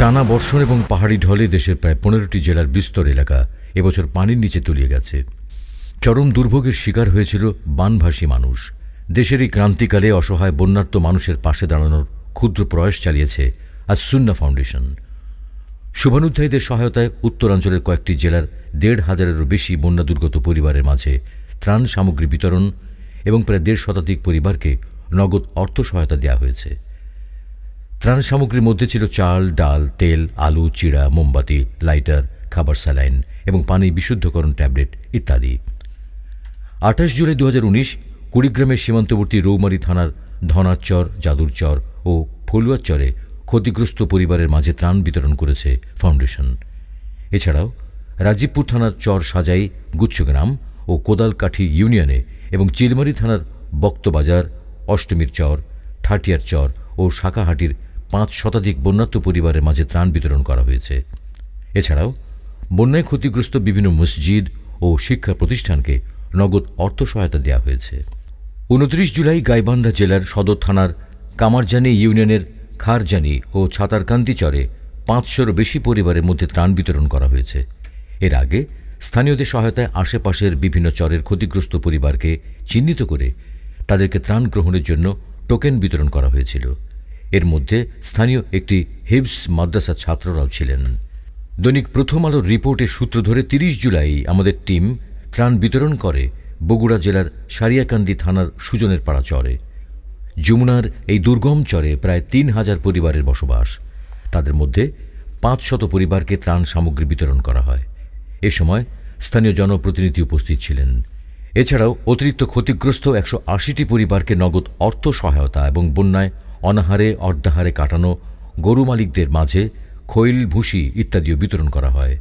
টানা বর্ষণ এবং পাহাড়ি ঢলে দেশের প্রায় পনেরোটি জেলার বিস্তর এলাকা এবছর পানির নিচে তলিয়ে গেছে চরম দুর্ভোগের শিকার হয়েছিল বানভাসী মানুষ দেশের এই ক্রান্তিকালে অসহায় বন্যার্ত মানুষের পাশে দাঁড়ানোর ক্ষুদ্র প্রয়াস চালিয়েছে আসুন্না ফাউন্ডেশন শুভানুধ্যায়ীদের সহায়তায় উত্তরাঞ্চলের কয়েকটি জেলার দেড় হাজারেরও বেশি বন্যা দুর্গত পরিবারের মাঝে ত্রাণ সামগ্রী বিতরণ এবং প্রায় দেড় শতাধিক পরিবারকে নগদ অর্থ সহায়তা দেওয়া হয়েছে ত্রাণ সামগ্রীর মধ্যে ছিল চাল ডাল তেল আলু চিড়া মোমবাতি লাইটার খাবার স্যালাইন এবং পানি বিশুদ্ধকরণ ট্যাবলেট ইত্যাদি আঠাশ জুলাই দু হাজার উনিশ কুড়িগ্রামের সীমান্তবর্তী রৌমারী থানার ধনাচর জাদুরচর ও ফলুয়াচরে ক্ষতিগ্রস্ত পরিবারের মাঝে ত্রাণ বিতরণ করেছে ফাউন্ডেশন এছাড়াও রাজীবপুর থানার চর সাজাই গুচ্ছগ্রাম ও কোদালকাঠি ইউনিয়নে এবং চিলমারি থানার বক্তবাজার অষ্টমীর চর ঠাটিয়ার চর ও শাখাহাটির পাঁচ শতাধিক বন্যাত্ম পরিবারের মাঝে ত্রাণ বিতরণ করা হয়েছে এছাড়াও বন্যায় ক্ষতিগ্রস্ত বিভিন্ন মসজিদ ও শিক্ষা প্রতিষ্ঠানকে নগদ অর্থ সহায়তা দেওয়া হয়েছে উনত্রিশ জুলাই গাইবান্ধা জেলার সদর থানার কামারজানি ইউনিয়নের খারজানি ও ছাতারকান্তি চরে পাঁচশোর বেশি পরিবারের মধ্যে ত্রাণ বিতরণ করা হয়েছে এর আগে স্থানীয়দের সহায়তায় আশেপাশের বিভিন্ন চরের ক্ষতিগ্রস্ত পরিবারকে চিহ্নিত করে তাদেরকে ত্রাণ গ্রহণের জন্য টোকেন বিতরণ করা হয়েছিল এর মধ্যে স্থানীয় একটি হিবস মাদ্রাসা ছাত্ররাও ছিলেন দৈনিক প্রথম আলোর রিপোর্টের সূত্র ধরে তিরিশ জুলাই আমাদের টিম ত্রাণ বিতরণ করে বগুড়া জেলার সারিয়াকান্দি থানার সুজনের পাড়া চরে যমুনার এই দুর্গম চরে প্রায় তিন হাজার পরিবারের বসবাস তাদের মধ্যে পাঁচ শত পরিবারকে ত্রাণ সামগ্রী বিতরণ করা হয় এ সময় স্থানীয় জনপ্রতিনিধি উপস্থিত ছিলেন এছাড়াও অতিরিক্ত ক্ষতিগ্রস্ত একশো আশিটি পরিবারকে নগদ অর্থ সহায়তা এবং বন্যায় অনাহারে অর্ধাহারে কাটানো গরু মালিকদের মাঝে খৈল ভুসি ইত্যাদিও বিতরণ করা হয়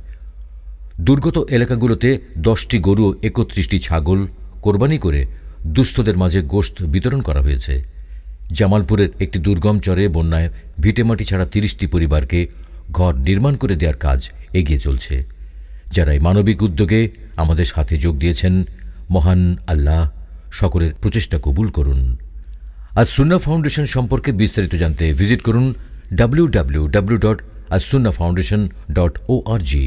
দুর্গত এলাকাগুলোতে দশটি গরু একত্রিশটি ছাগল কোরবানি করে দুস্থদের মাঝে গোশত বিতরণ করা হয়েছে জামালপুরের একটি দুর্গম চরে বন্যায় ভিটেমাটি ছাড়া তিরিশটি পরিবারকে ঘর নির্মাণ করে দেওয়ার কাজ এগিয়ে চলছে যারা এই মানবিক উদ্যোগে আমাদের সাথে যোগ দিয়েছেন মহান আল্লাহ সকলের প্রচেষ্টা কবুল করুন আর সুন্না ফাউন্ডেশন সম্পর্কে বিস্তারিত জানতে ভিজিট করুন ডাব্লিউ ডাব্লিউ ডাব্লিউ ডট আর সুন্না ফাউন্ডেশন ডট ও আর জি